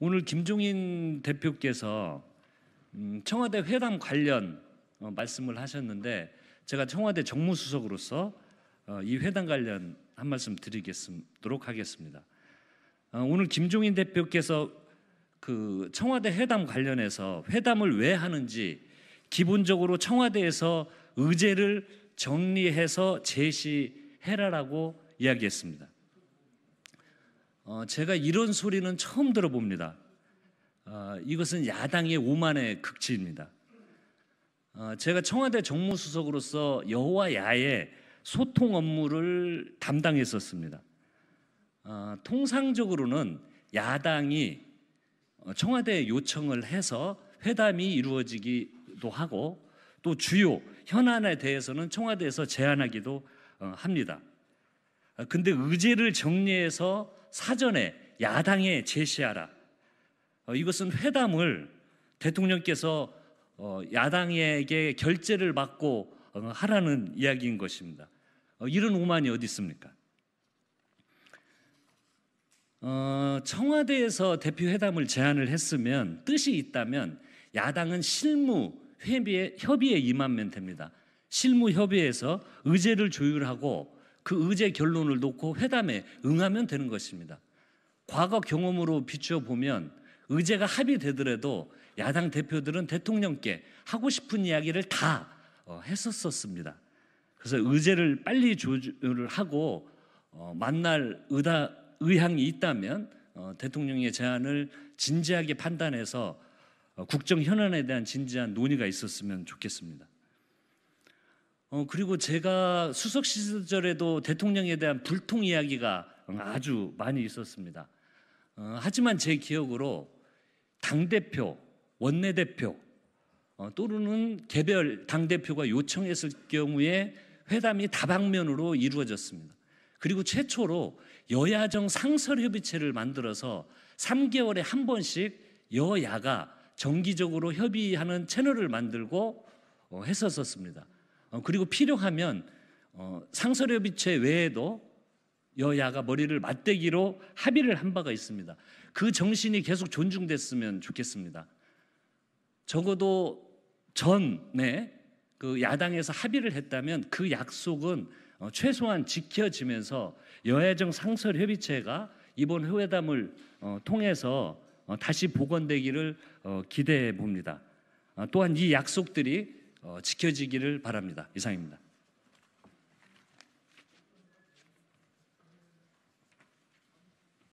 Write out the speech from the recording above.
오늘 김종인 대표께서 음, 청와대 회담 관련 어, 말씀을 하셨는데 제가 청와대 정무수석으로서 어, 이 회담 관련 한 말씀 드리겠도록 하겠습니다. 어, 오늘 김종인 대표께서 그 청와대 회담 관련해서 회담을 왜 하는지 기본적으로 청와대에서 의제를 정리해서 제시해라라고 이야기했습니다. 어, 제가 이런 소리는 처음 들어봅니다. 어, 이것은 야당의 오만의 극치입니다. 어, 제가 청와대 정무수석으로서 여와 야의 소통 업무를 담당했었습니다. 어, 통상적으로는 야당이 어, 청와대에 요청을 해서 회담이 이루어지기도 하고 또 주요 현안에 대해서는 청와대에서 제안하기도 어, 합니다. 어, 근데 의제를 정리해서 사전에 야당에 제시하라. 어, 이것은 회담을 대통령께서 어, 야당에게 결재를 받고 어, 하라는 이야기인 것입니다. 이런 오만이 어디 있습니까? 어, 청와대에서 대표회담을 제안을 했으면 뜻이 있다면 야당은 실무 회비에, 협의에 임하면 됩니다. 실무 협의에서 의제를 조율하고 그 의제 결론을 놓고 회담에 응하면 되는 것입니다. 과거 경험으로 비추어 보면 의제가 합의되더라도 야당 대표들은 대통령께 하고 싶은 이야기를 다 어, 했었었습니다. 그래서 의제를 빨리 조율을 하고 어, 만날 의다, 의향이 있다면 어, 대통령의 제안을 진지하게 판단해서 국정 현안에 대한 진지한 논의가 있었으면 좋겠습니다. 어, 그리고 제가 수석 시절에도 대통령에 대한 불통 이야기가 아주 많이 있었습니다. 어, 하지만 제 기억으로 당대표, 원내대표 어, 또는 개별 당대표가 요청했을 경우에 회담이 다방면으로 이루어졌습니다. 그리고 최초로 여야정 상설협의체를 만들어서 3개월에 한 번씩 여야가 정기적으로 협의하는 채널을 만들고 어, 했었었습니다. 어, 그리고 필요하면 어, 상설협의체 외에도 여야가 머리를 맞대기로 합의를 한 바가 있습니다. 그 정신이 계속 존중됐으면 좋겠습니다. 적어도 전에 그 야당에서 합의를 했다면 그 약속은 어, 최소한 지켜지면서 여야정 상설협의체가 이번 회담을 통해서 다시 복원되기를 기대해 봅니다. 아, 또한 이 약속들이 어, 지켜지기를 바랍니다. 이상입니다.